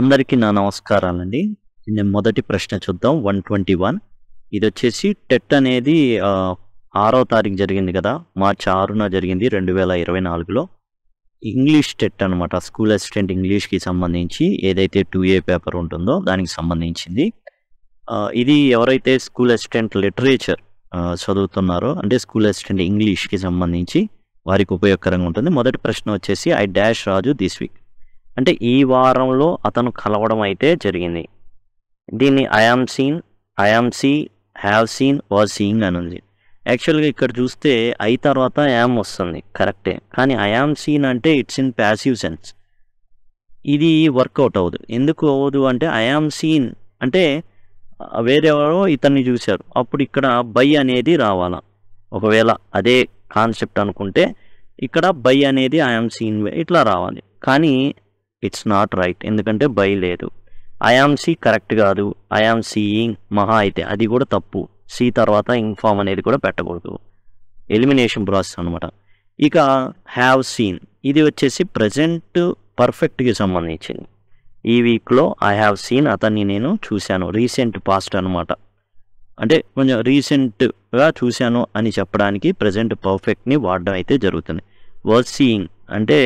అందరికీ నా నమస్కారాలండి నేను మొదటి ప్రశ్న చూద్దాం వన్ ట్వంటీ వన్ ఇది వచ్చేసి టెట్ అనేది ఆరో తారీఖు జరిగింది కదా మార్చి ఆరున జరిగింది రెండు వేల ఇరవై నాలుగులో ఇంగ్లీష్ టెట్ అనమాట స్కూల్ అసిస్టెంట్ ఇంగ్లీష్కి సంబంధించి ఏదైతే టూ ఏ పేపర్ ఉంటుందో దానికి సంబంధించింది ఇది ఎవరైతే స్కూల్ అసిస్టెంట్ లిటరేచర్ చదువుతున్నారో అంటే స్కూల్ అసిస్టెంట్ ఇంగ్లీష్కి సంబంధించి వారికి ఉపయోగకరంగా ఉంటుంది మొదటి ప్రశ్న వచ్చేసి I dash Raju this week అంటే ఈ వారంలో అతను కలవడం అయితే జరిగింది దీన్ని I am seen I am see have seen was seeing అని ఉంది యాక్చువల్గా ఇక్కడ చూస్తే ఐ తర్వాత యామ్ వస్తుంది కరెక్టే కానీ ఐఆమ్ సీన్ అంటే ఇట్స్ ఇన్ ప్యాసివ్ సెన్స్ ఇది వర్కౌట్ అవ్వదు ఎందుకు అవ్వదు అంటే ఐఆమ్ సీన్ అంటే వేరెవరో ఇతన్ని చూశారు అప్పుడు ఇక్కడ బై అనేది రావాలా ఒకవేళ అదే కాన్సెప్ట్ అనుకుంటే ఇక్కడ బై అనేది ఐఆమ్ సీన్ ఇట్లా రావాలి కానీ ఇట్స్ నాట్ రైట్ ఎందుకంటే బై లేదు ఐఆమ్ సీ కరెక్ట్ కాదు ఐఆమ్ సీయింగ్ మహా అయితే అది కూడా తప్పు సీ తర్వాత ఇన్ఫామ్ అనేది కూడా పెట్టకూడదు ఎలిమినేషన్ ప్రాసెస్ అనమాట ఇక హ్యావ్ సీన్ ఇది వచ్చేసి ప్రజెంట్ పర్ఫెక్ట్కి సంబంధించింది ఈ వీక్లో ఐ హ్యావ్ సీన్ అతన్ని నేను చూశాను రీసెంట్ పాస్ట్ అనమాట అంటే కొంచెం రీసెంట్గా చూశాను అని చెప్పడానికి ప్రజెంట్ పర్ఫెక్ట్ని వాడడం అయితే జరుగుతుంది వర్ సీయింగ్ అంటే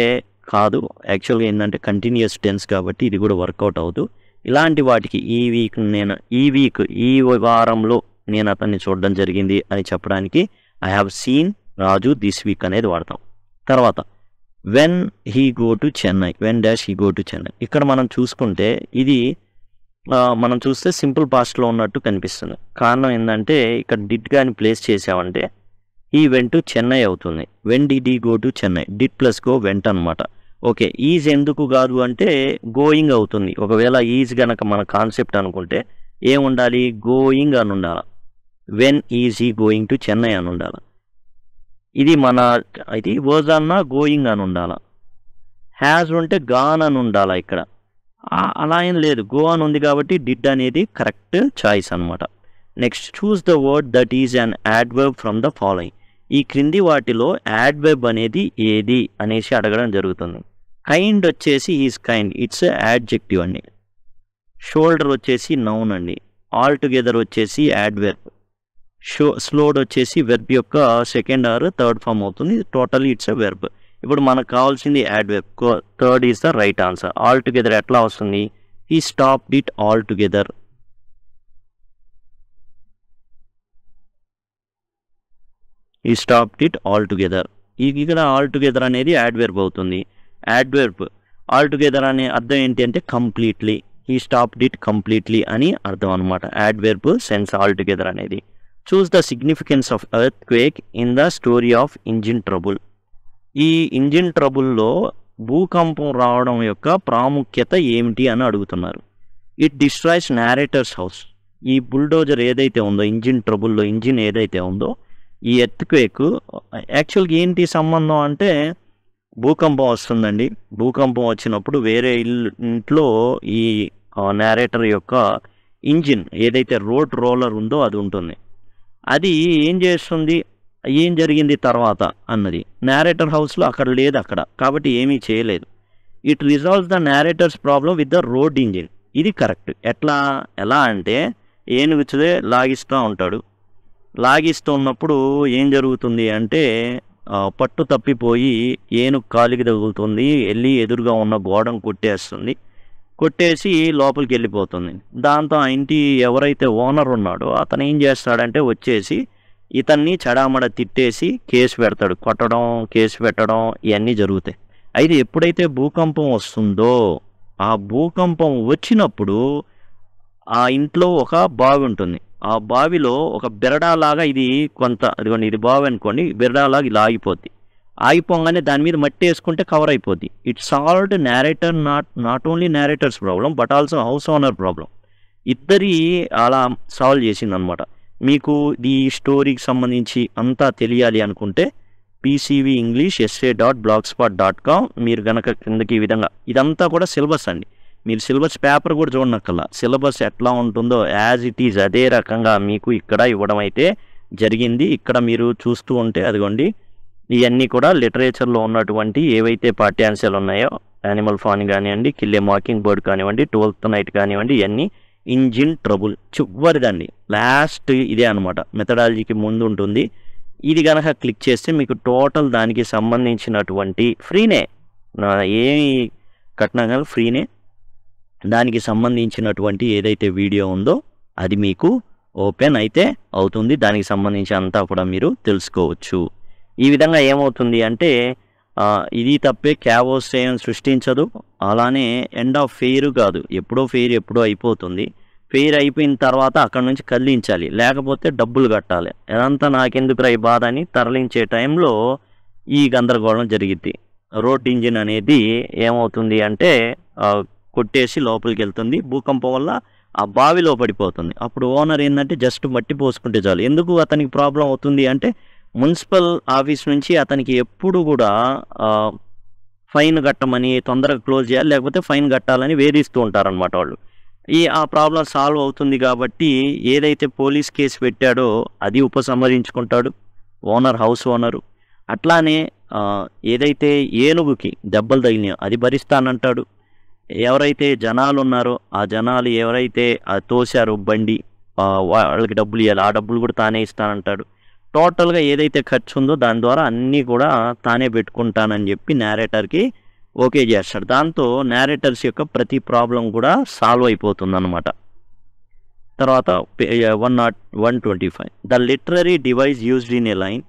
కాదు యాక్చువల్గా ఏంటంటే కంటిన్యూస్ టెన్స్ కాబట్టి ఇది కూడా వర్కౌట్ అవుతూ ఇలాంటి వాటికి ఈ వీక్ నేను ఈ వీక్ ఈ వారంలో నేను అతన్ని చూడడం జరిగింది అని చెప్పడానికి I have seen Raju this week అనేది వాడతాం తర్వాత when he go to Chennai when dash he go to Chennai ఇక్కడ మనం చూసుకుంటే ఇది మనం చూస్తే సింపుల్ పాస్ట్లో ఉన్నట్టు కనిపిస్తుంది కారణం ఏంటంటే ఇక్కడ డిట్ కానీ ప్లేస్ చేసామంటే ఈ వెన్ టు చెన్నై అవుతుంది when did go to Chennai did plus go went అనమాట ఓకే ఈజ్ ఎందుకు కాదు అంటే గోయింగ్ అవుతుంది ఒకవేళ ఈజ్ గనక మన కాన్సెప్ట్ అనుకుంటే ఏం ఉండాలి గోయింగ్ అని ఉండాలి వెన్ ఈజ్ ఈ గోయింగ్ టు చెన్నై అని ఉండాలి ఇది మన ఇది ఓజాన్న గోయింగ్ అని ఉండాలి హ్యాజ్ ఉంటే గాన్ అని ఉండాలి ఇక్కడ అలా ఏం లేదు గో అని ఉంది కాబట్టి డిడ్ అనేది కరెక్ట్ చాయిస్ అనమాట next choose the word that is an adverb from the following ఈ క్రింది వాటిలో యాడ్ వెబ్ అనేది ఏది అనేసి అడగడం జరుగుతుంది కైండ్ వచ్చేసి ఈజ్ కైండ్ ఇట్స్ యాడ్జెక్టివ్ అండి షోల్డర్ వచ్చేసి నౌన్ అండి ఆల్ టుగెదర్ వచ్చేసి యాడ్ వెబ్ షో స్లోడ్ వచ్చేసి వెర్బ్ యొక్క సెకండ్ ఆర్ థర్డ్ ఫామ్ అవుతుంది టోటల్ ఇట్స్ ఎ వెర్బ్ ఇప్పుడు మనకు కావాల్సింది adverb third is the right answer all together ఎట్లా వస్తుంది ఈ స్టాప్ ఇట్ ఆల్ టుగెదర్ ఈ స్టాప్డ్ ఇట్ ఆల్ టుగెదర్ ఇక్కడ ఆల్ టుగెదర్ అనేది యాడ్వెర్బ్ అవుతుంది యాడ్వెర్బ్ ఆల్ టుగెదర్ అనే అర్థం ఏంటి అంటే కంప్లీట్లీ ఈ స్టాప్డ్ ఇట్ కంప్లీట్లీ అని అర్థం అనమాట యాడ్వెర్బ్ సెన్స్ ఆల్ టుగెదర్ అనేది choose the significance of earthquake in the story of engine trouble ఈ ఇంజిన్ ట్రబుల్లో భూకంపం రావడం యొక్క ప్రాముఖ్యత ఏమిటి అని అడుగుతున్నారు ఇట్ డిస్ట్రాయ్స్ నేరేటర్స్ హౌస్ ఈ బుల్డోజర్ ఏదైతే ఉందో ఇంజిన్ ట్రబుల్లో ఇంజిన్ ఏదైతే ఉందో ఈ ఎర్త్ క్వేక్ యాక్చువల్గా ఏంటి సంబంధం అంటే భూకంపం వస్తుందండి భూకంపం వచ్చినప్పుడు వేరే ఇల్లు ఇంట్లో ఈ నేరేటర్ యొక్క ఇంజిన్ ఏదైతే రోడ్ రోలర్ ఉందో అది ఉంటుంది అది ఏం చేస్తుంది ఏం జరిగింది తర్వాత అన్నది నేరేటర్ హౌస్లో అక్కడ లేదు అక్కడ కాబట్టి ఏమీ చేయలేదు it resolves the narrator's problem with the road engine ఇది కరెక్ట్ ఎట్లా ఎలా అంటే ఏనుగుచ్చదే లాగిస్తూ ఉంటాడు లాగిస్తూ ఉన్నప్పుడు ఏం జరుగుతుంది అంటే పట్టు తప్పిపోయి ఏనుగు కాలికి తగులుతుంది వెళ్ళి ఎదురుగా ఉన్న గోడను కొట్టేస్తుంది కొట్టేసి లోపలికి వెళ్ళిపోతుంది దాంతో ఆ ఇంటి ఎవరైతే ఓనర్ ఉన్నాడో అతను ఏం చేస్తాడంటే వచ్చేసి ఇతన్ని చడామడ తిట్టేసి కేసు పెడతాడు కొట్టడం కేసు పెట్టడం ఇవన్నీ జరుగుతాయి అయితే ఎప్పుడైతే భూకంపం వస్తుందో ఆ భూకంపం వచ్చినప్పుడు ఆ ఇంట్లో ఒక బావి ఉంటుంది ఆ బావిలో ఒక బెరడాలాగా ఇది కొంత అదిగోండి ఇది బావి అనుకోండి బెరడాలాగా ఇలా ఆగిపోద్ది ఆగిపోగానే దాని మీద మట్టి వేసుకుంటే కవర్ అయిపోద్ది it solved narrator not not only narrator's problem but also house owner problem ఇద్దరి అలా సాల్వ్ చేసిందనమాట మీకు ఈ స్టోరీకి సంబంధించి అంతా తెలియాలి అనుకుంటే PCV English SA dot blog spot dot com మీరు గనక కిందకి ఈ విధంగా ఇదంతా కూడా సిలబస్ అండి మీరు సిలబస్ పేపర్ కూడా చూడనక్కల సిలబస్ ఎట్లా ఉంటుందో యాజ్ ఇట్ ఈజ్ అదే రకంగా మీకు ఇక్కడ ఇవ్వడం అయితే జరిగింది ఇక్కడ మీరు చూస్తూ ఉంటే అదిగోండి ఇవన్నీ కూడా లిటరేచర్లో ఉన్నటువంటి ఏవైతే పాఠ్యాంశాలు ఉన్నాయో యానిమల్ ఫాన్ కానివ్వండి కిల్లే మాకింగ్ బర్డ్ కానివ్వండి ట్వెల్త్ నైట్ కానివ్వండి ఇవన్నీ ఇంజిన్ ట్రబుల్ చివరిదండి లాస్ట్ ఇదే అనమాట మెథడాలజీకి ముందు ఉంటుంది ఇది కనుక క్లిక్ చేస్తే మీకు టోటల్ దానికి సంబంధించినటువంటి ఫ్రీనే ఏమి కట్నం కానీ ఫ్రీనే దానికి సంబంధించినటువంటి ఏదైతే వీడియో ఉందో అది మీకు ఓపెన్ అయితే అవుతుంది దానికి సంబంధించి అంతా కూడా మీరు తెలుసుకోవచ్చు ఈ విధంగా ఏమవుతుంది అంటే ఇది తప్పే ఏం సృష్టించదు అలానే ఎండ్ ఆఫ్ ఫెయిర్ కాదు ఎప్పుడో ఫెయిర్ ఎప్పుడో అయిపోతుంది ఫెయిర్ అయిపోయిన తర్వాత అక్కడ నుంచి కదిలించాలి లేకపోతే డబ్బులు కట్టాలి అదంతా నాకెందుకురా ఈ బాధ అని తరలించే టైంలో ఈ గందరగోళం జరిగింది రోడ్ ఇంజిన్ అనేది ఏమవుతుంది అంటే కొట్టేసి లోపలికి వెళ్తుంది భూకంపం వల్ల ఆ బావిలో పడిపోతుంది అప్పుడు ఓనర్ ఏంటంటే జస్ట్ మట్టి పోసుకుంటే చాలు ఎందుకు అతనికి ప్రాబ్లం అవుతుంది అంటే మున్సిపల్ ఆఫీస్ నుంచి అతనికి ఎప్పుడు కూడా ఫైన్ కట్టమని తొందరగా క్లోజ్ చేయాలి లేకపోతే ఫైన్ కట్టాలని వేధిస్తూ ఉంటారనమాట వాళ్ళు ఈ ఆ ప్రాబ్లం సాల్వ్ అవుతుంది కాబట్టి ఏదైతే పోలీస్ కేసు పెట్టాడో అది ఉపసంహరించుకుంటాడు ఓనర్ హౌస్ ఓనరు అట్లానే ఏదైతే ఏనుగుకి దెబ్బలు తగిలినాయో అది భరిస్తానంటాడు ఎవరైతే జనాలు ఉన్నారో ఆ జనాలు ఎవరైతే తోశారో బండి వాళ్ళకి డబ్బులు ఇవ్వాలి ఆ డబ్బులు కూడా తానే ఇస్తానంటాడు టోటల్గా ఏదైతే ఖర్చు ఉందో దాని ద్వారా అన్నీ కూడా తానే పెట్టుకుంటానని చెప్పి నేరేటర్కి ఓకే చేస్తాడు దాంతో నేరేటర్స్ యొక్క ప్రతి ప్రాబ్లం కూడా సాల్వ్ అయిపోతుందన్నమాట తర్వాత one not one twenty five the literary device used in a line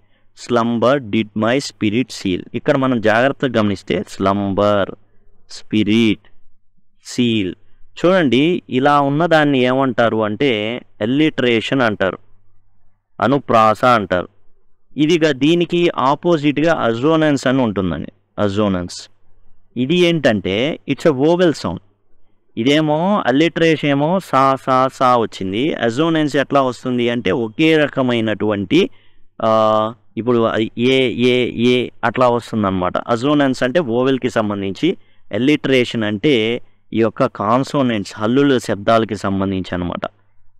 slumber did my spirit seal ఇక్కడ మనం జాగ్రత్తగా గమనిస్తే స్లంబర్ స్పిరిట్ సీల్ చూడండి ఇలా ఉన్న దాన్ని ఏమంటారు అంటే ఎల్లిట్రేషన్ అంటారు అనుప్రాస అంటారు ఇది దీనికి ఆపోజిట్గా అజోనెన్స్ అని ఉంటుందండి అజోనెన్స్ ఇది ఏంటంటే ఇట్స్ అ ఓవెల్ సౌండ్ ఇదేమో అల్లిట్రేషన్ ఏమో సా సా సా వచ్చింది అజోనెన్స్ ఎట్లా వస్తుంది అంటే ఒకే రకమైనటువంటి ఇప్పుడు ఏ ఏ ఏ అట్లా వస్తుందన్నమాట అజోనెన్స్ అంటే ఓవెల్కి సంబంధించి ఎల్లిట్రేషన్ అంటే ఈ యొక్క కాన్సోనెంట్స్ హల్లుల శబ్దాలకి సంబంధించి అనమాట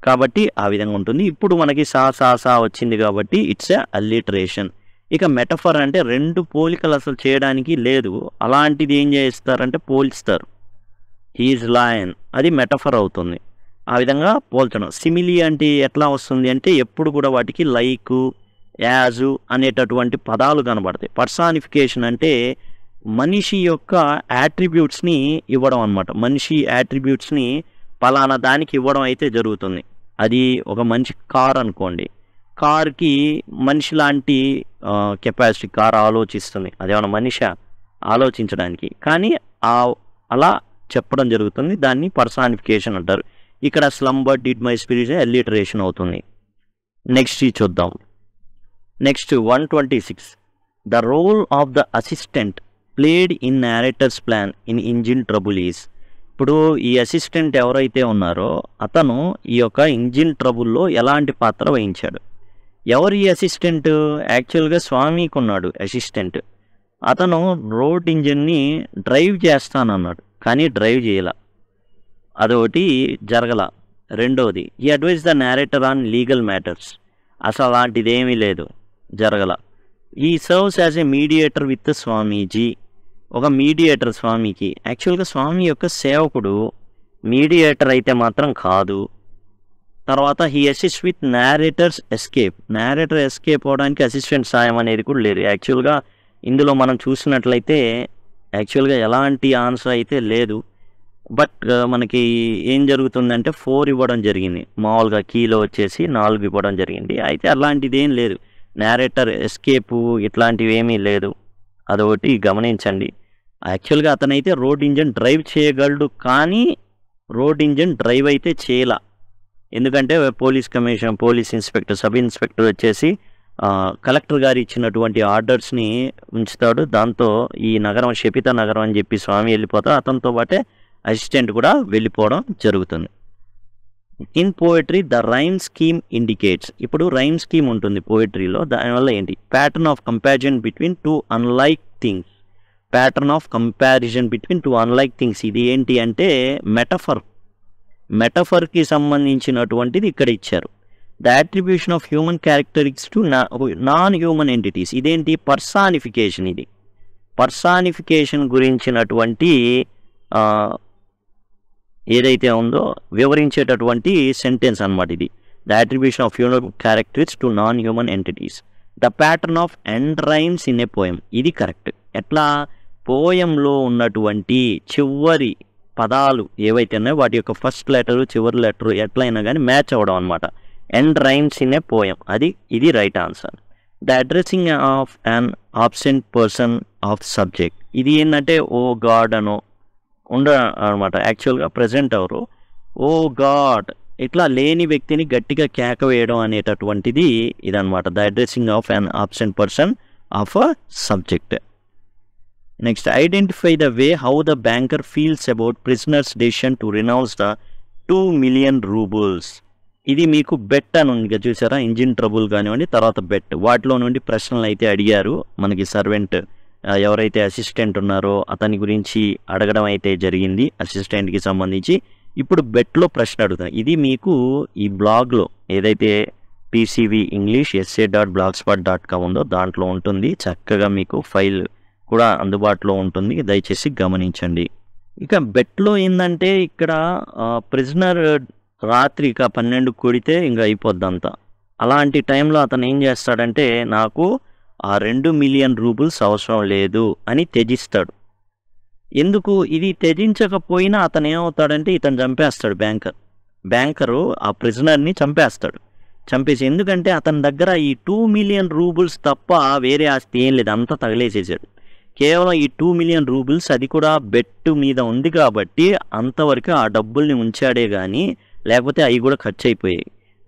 కాబట్టి ఆ విధంగా ఉంటుంది ఇప్పుడు మనకి సా సా సా వచ్చింది కాబట్టి ఇట్స్ ఎ అల్లిటరేషన్ ఇక మెటఫర్ అంటే రెండు పోలికలు అసలు చేయడానికి లేదు అలాంటిది ఏం చేస్తారంటే పోల్స్తారు హీజ్ లాయన్ అది మెటఫర్ అవుతుంది ఆ విధంగా పోల్చడం సిమిలి అంటే ఎట్లా వస్తుంది అంటే ఎప్పుడు కూడా వాటికి లైకు యాజు అనేటటువంటి పదాలు కనబడతాయి పర్సానిఫికేషన్ అంటే మనిషి యొక్క యాట్రిబ్యూట్స్ని ఇవ్వడం అనమాట మనిషి యాట్రిబ్యూట్స్ని పలానా దానికి ఇవ్వడం అయితే జరుగుతుంది అది ఒక మంచి కార్ అనుకోండి కార్కి మనిషి లాంటి కెపాసిటీ కార్ ఆలోచిస్తుంది అదేమన్నా మనిషి ఆలోచించడానికి కానీ ఆ అలా చెప్పడం జరుగుతుంది దాన్ని పర్సానిఫికేషన్ అంటారు ఇక్కడ slumber did my spirit alliteration అవుతుంది నెక్స్ట్ చూద్దాం next one twenty six the role of the assistant played in narrator's plan in engine trouble is ఇప్పుడు ఈ అసిస్టెంట్ ఎవరైతే ఉన్నారో అతను ఈ యొక్క ఇంజిన్ ట్రబుల్లో ఎలాంటి పాత్ర వహించాడు ఎవరు ఈ అసిస్టెంట్ యాక్చువల్గా స్వామికి ఉన్నాడు అసిస్టెంట్ అతను రోడ్ ఇంజిన్ని డ్రైవ్ చేస్తానన్నాడు కానీ డ్రైవ్ చేయాల అదొకటి జరగల రెండవది ఈ advise the narrator on legal matters అసలు ఏమీ లేదు జరగల ఈ serves as a mediator with Swamiji ఒక మీడియేటర్ స్వామికి యాక్చువల్గా స్వామి యొక్క సేవకుడు మీడియేటర్ అయితే మాత్రం కాదు తర్వాత he assist with narrator's escape narrator escape అవడానికి అసిస్టెంట్ సాయం అనేది కూడా లేదు యాక్చువల్గా ఇందులో మనం చూసినట్లయితే యాక్చువల్గా ఎలాంటి ఆన్సర్ అయితే లేదు బట్ మనకి ఏం జరుగుతుందంటే ఫోర్ ఇవ్వడం జరిగింది మామూలుగా కీలో వచ్చేసి నాలుగు ఇవ్వడం జరిగింది అయితే అలాంటిది ఏం లేదు నేరేటర్ ఎస్కేపు ఇట్లాంటివి ఏమీ లేదు అదొకటి గమనించండి యాక్చువల్గా అతనైతే రోడ్ ఇంజన్ డ్రైవ్ చేయగలడు కానీ రోడ్ ఇంజన్ డ్రైవ్ అయితే చేయలా ఎందుకంటే police commission police inspector sub inspector వచ్చేసి కలెక్టర్ గారు ఇచ్చినటువంటి ఆర్డర్స్ని ఉంచుతాడు దాంతో ఈ నగరం షపిత నగరం అని చెప్పి స్వామి వెళ్ళిపోతా అతనితో పాటే అసిస్టెంట్ కూడా వెళ్ళిపోవడం జరుగుతుంది in poetry the rhyme scheme indicates ఇప్పుడు రైమ్ స్కీమ్ ఉంటుంది పోయిట్రీలో దానివల్ల ఏంటి pattern of comparison between two unlike things pattern of comparison between two unlike things ఇది ఏంటి అంటే మెటఫర్ మెటఫర్కి సంబంధించినటువంటిది ఇక్కడ ఇచ్చారు the attribution of human characteristics to non human entities ఇదేంటి పర్సానిఫికేషన్ ఇది పర్సానిఫికేషన్ గురించినటువంటి ఏదైతే ఉందో వివరించేటటువంటి సెంటెన్స్ అనమాట ఇది the attribution of human characteristics to non human entities the pattern of end rhymes in a poem ఇది కరెక్ట్ ఎట్లా పోయంలో ఉన్నటువంటి చివరి పదాలు ఏవైతే ఉన్నాయో వాటి యొక్క ఫస్ట్ లెటరు చివరి లెటరు ఎట్లయినా కానీ మ్యాచ్ అవ్వడం అనమాట end rhymes in a poem అది ఇది right answer the addressing of an absent person of subject ఇది ఏంటంటే ఓ గాడ్ అనో ఉండ అనమాట యాక్చువల్గా ప్రజెంట్ అవరు ఓ గాడ్ ఇట్లా లేని వ్యక్తిని గట్టిగా కేక వేయడం అనేటటువంటిది ఇదనమాట the addressing of an absent person of a subject next identify the way how the banker feels about prisoner's decision to renounce the two million roubles ఇది మీకు బెట్ అని ఉంది చూసారా ఇంజిన్ ట్రబుల్ కానివ్వండి తర్వాత బెట్ వాటిలో నుండి ప్రశ్నలు అయితే అడిగారు మనకి సర్వెంట్ ఎవరైతే అసిస్టెంట్ ఉన్నారో అతని గురించి అడగడం అయితే జరిగింది అసిస్టెంట్కి సంబంధించి ఇప్పుడు బెట్లో ప్రశ్న అడుగుతాను ఇది మీకు ఈ బ్లాగ్లో ఏదైతే PCV English SA dot blog spot dot com ఉందో దాంట్లో ఉంటుంది చక్కగా మీకు ఫైల్ కూడా అందుబాటులో ఉంటుంది దయచేసి గమనించండి ఇక బెట్లో ఏంటంటే ఇక్కడ ప్రిజనర్ రాత్రి ఇక పన్నెండు కూడితే ఇంకా అయిపోద్దంతా అలాంటి టైంలో అతను ఏం చేస్తాడంటే నాకు ఆ రెండు మిలియన్ రూబుల్స్ అవసరం లేదు అని త్యజిస్తాడు ఎందుకు ఇది త్యజించకపోయినా అతను ఏమవుతాడంటే ఇతను చంపేస్తాడు బ్యాంకర్ బ్యాంకరు ఆ ప్రిజనర్ని చంపేస్తాడు చంపేసి ఎందుకంటే అతని దగ్గర ఈ టూ మిలియన్ రూబుల్స్ తప్ప వేరే ఆస్తి ఏం లేదు అంతా తగిలేసేసాడు కేవలం ఈ టూ మిలియన్ రూబుల్స్ అది కూడా బెట్ మీద ఉంది కాబట్టి అంతవరకు ఆ డబ్బుల్ని ఉంచాడే కానీ లేకపోతే అవి కూడా ఖర్చు అయిపోయాయి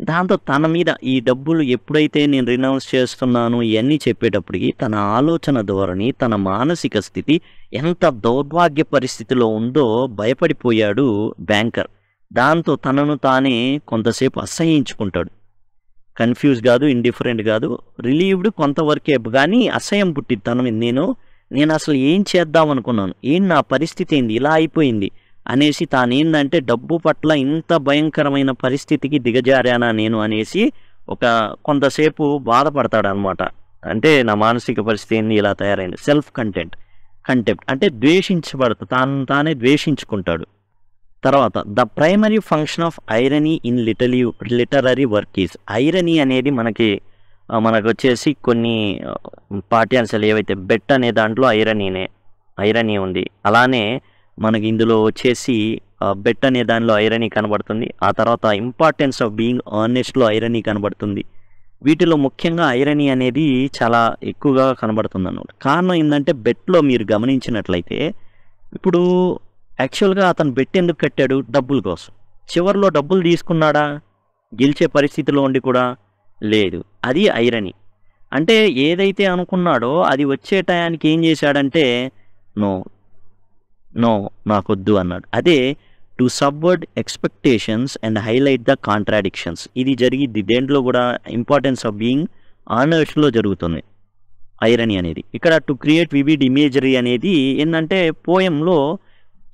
దాంతో తన మీద ఈ డబ్బులు ఎప్పుడైతే నేను రినౌన్స్ చేస్తున్నాను ఇవన్నీ చెప్పేటప్పటికి తన ఆలోచన ధోరణి తన మానసిక స్థితి ఎంత దౌర్భాగ్య పరిస్థితిలో ఉందో భయపడిపోయాడు బ్యాంకర్ దాంతో తనను తానే కొంతసేపు అసహించుకుంటాడు కన్ఫ్యూజ్ కాదు ఇండిఫరెంట్ కాదు రిలీవ్డ్ కొంతవరకే కానీ అసహ్యం మీద నేను నేను అసలు ఏం చేద్దాం అనుకున్నాను ఏం నా పరిస్థితి ఏంది ఇలా అయిపోయింది అనేసి తానేందంటే డబ్బు పట్ల ఇంత భయంకరమైన పరిస్థితికి దిగజారానా నేను అనేసి ఒక కొంతసేపు బాధపడతాడు అనమాట అంటే నా మానసిక పరిస్థితి ఏంది ఇలా తయారైంది సెల్ఫ్ కంటెంట్ కంటెంప్ట్ అంటే ద్వేషించబడతా తాను తానే ద్వేషించుకుంటాడు తర్వాత the primary function of irony in literary literary work is irony అనేది మనకి మనకు వచ్చేసి కొన్ని పాఠ్యాంశాలు ఏవైతే బెట్ అనే దాంట్లో ఐరనీనే ఐరనీ ఉంది అలానే మనకి ఇందులో వచ్చేసి బెట్ అనే దానిలో ఐరనీ కనబడుతుంది ఆ తర్వాత ఇంపార్టెన్స్ ఆఫ్ బీయింగ్ ఆనెస్ట్లో ఐరనీ కనబడుతుంది వీటిలో ముఖ్యంగా ఐరనీ అనేది చాలా ఎక్కువగా కనబడుతుంది అన్నమాట కారణం ఏంటంటే బెట్లో మీరు గమనించినట్లయితే ఇప్పుడు యాక్చువల్గా అతను బెట్ ఎందుకు కట్టాడు డబ్బుల కోసం చివరిలో డబ్బులు తీసుకున్నాడా గెలిచే పరిస్థితిలో ఉండి కూడా లేదు అది ఐరని అంటే ఏదైతే అనుకున్నాడో అది వచ్చే టయానికి ఏం చేశాడంటే నో నో నాకొద్దు అన్నాడు అదే to subvert expectations and highlight the contradictions ఇది జరిగింది దేంట్లో కూడా ఇంపార్టెన్స్ ఆఫ్ బీయింగ్ ఆనర్స్లో జరుగుతుంది ఐరనీ అనేది ఇక్కడ టు క్రియేట్ వివిడ్ ఇమేజరీ అనేది ఏంటంటే పోయంలో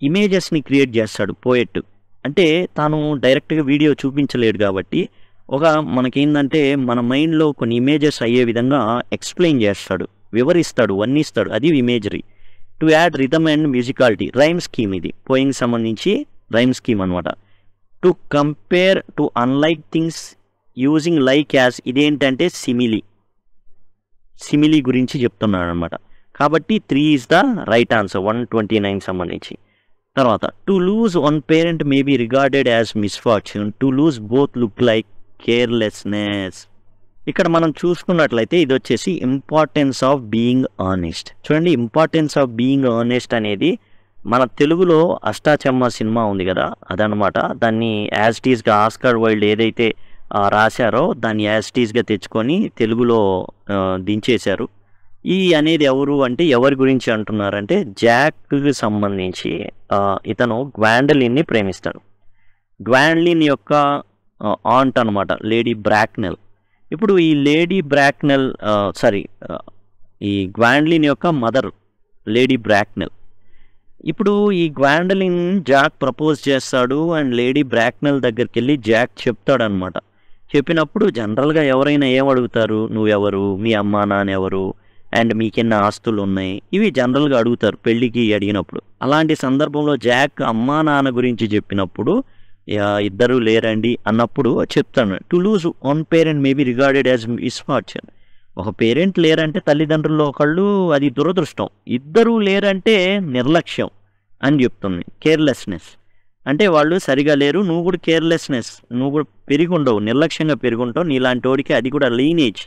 ఇమేజెస్ని క్రియేట్ చేస్తాడు పోయెట్ అంటే తాను డైరెక్ట్గా వీడియో చూపించలేడు కాబట్టి ఒక మనకేందంటే మన మైండ్లో కొన్ని ఇమేజెస్ అయ్యే విధంగా ఎక్స్ప్లెయిన్ చేస్తాడు వివరిస్తాడు వర్ణిస్తాడు అది imagery to add rhythm and musicality rhyme scheme ఇది పోయింగ్ సంబంధించి రైమ్ స్కీమ్ అనమాట to compare two unlike things using like as ఇదేంటంటే సిమిలీ సిమిలీ గురించి చెప్తున్నాడు అనమాట కాబట్టి three is the right answer one twenty nine సంబంధించి తర్వాత to lose one parent may be regarded as misfortune to lose both look like carelessness ఇక్కడ మనం చూసుకున్నట్లయితే ఇది వచ్చేసి ఇంపార్టెన్స్ ఆఫ్ బీయింగ్ ఆనెస్ట్ చూడండి ఇంపార్టెన్స్ ఆఫ్ బీయింగ్ ఆనెస్ట్ అనేది మన తెలుగులో అష్టాచమ్మ సినిమా ఉంది కదా అదనమాట దాన్ని యాజ్ టీజ్గా ఆస్కార్ వరల్డ్ ఏదైతే రాశారో దాన్ని యాజ్ టీజ్గా తెచ్చుకొని తెలుగులో దించేశారు ఈ అనేది ఎవరు అంటే ఎవరి గురించి అంటున్నారంటే జాక్కి సంబంధించి ఇతను గ్వాండలిన్ని ప్రేమిస్తాడు గ్వాండలిన్ యొక్క ఆంట్ అనమాట లేడీ బ్రాక్నెల్ ఇప్పుడు ఈ లేడీ బ్రాక్నెల్ సారీ ఈ గ్వాండ్లిన్ యొక్క మదర్ లేడీ బ్రాక్నెల్ ఇప్పుడు ఈ గ్వాండలిన్ జాక్ ప్రపోజ్ చేస్తాడు అండ్ లేడీ బ్రాక్నెల్ దగ్గరికి వెళ్ళి జాక్ చెప్తాడనమాట చెప్పినప్పుడు జనరల్గా ఎవరైనా ఏమడుగుతారు నువ్వెవరు మీ అమ్మా నాన్న ఎవరు అండ్ మీకెన్న ఆస్తులు ఉన్నాయి ఇవి జనరల్గా అడుగుతారు పెళ్ళికి అడిగినప్పుడు అలాంటి సందర్భంలో జాక్ అమ్మా నాన్న గురించి చెప్పినప్పుడు ఇద్దరు లేరండి అన్నప్పుడు చెప్తాను to lose one parent may be regarded as misfortune ఒక పేరెంట్ లేరంటే తల్లిదండ్రుల్లో ఒకళ్ళు అది దురదృష్టం ఇద్దరూ లేరంటే నిర్లక్ష్యం అని చెప్తుంది కేర్లెస్నెస్ అంటే వాళ్ళు సరిగా లేరు నువ్వు కూడా కేర్లెస్నెస్ నువ్వు కూడా పెరిగుండవు నిర్లక్ష్యంగా పెరుగుంటావు నీలాంటి వాడికి అది కూడా లీనేజ్